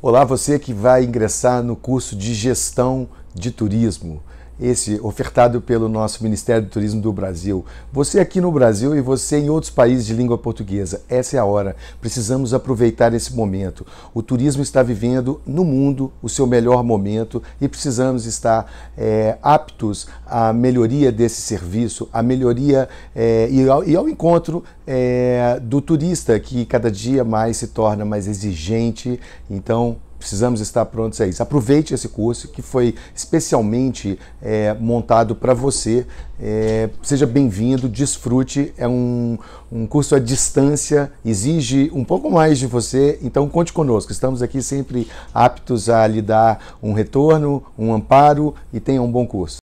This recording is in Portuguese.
Olá, você que vai ingressar no curso de gestão de Turismo, esse ofertado pelo nosso Ministério do Turismo do Brasil. Você aqui no Brasil e você em outros países de língua portuguesa. Essa é a hora. Precisamos aproveitar esse momento. O turismo está vivendo no mundo o seu melhor momento e precisamos estar é, aptos à melhoria desse serviço, à melhoria é, e, ao, e, ao, encontro é, do turista que cada dia mais se torna mais exigente. Então, precisamos estar prontos a isso. Aproveite esse curso que foi especialmente é, montado para você. É, seja bem-vindo, desfrute. É um, um curso à distância, exige um pouco mais de você, então conte conosco. Estamos aqui sempre aptos a lhe dar um retorno, um amparo e tenha um bom curso.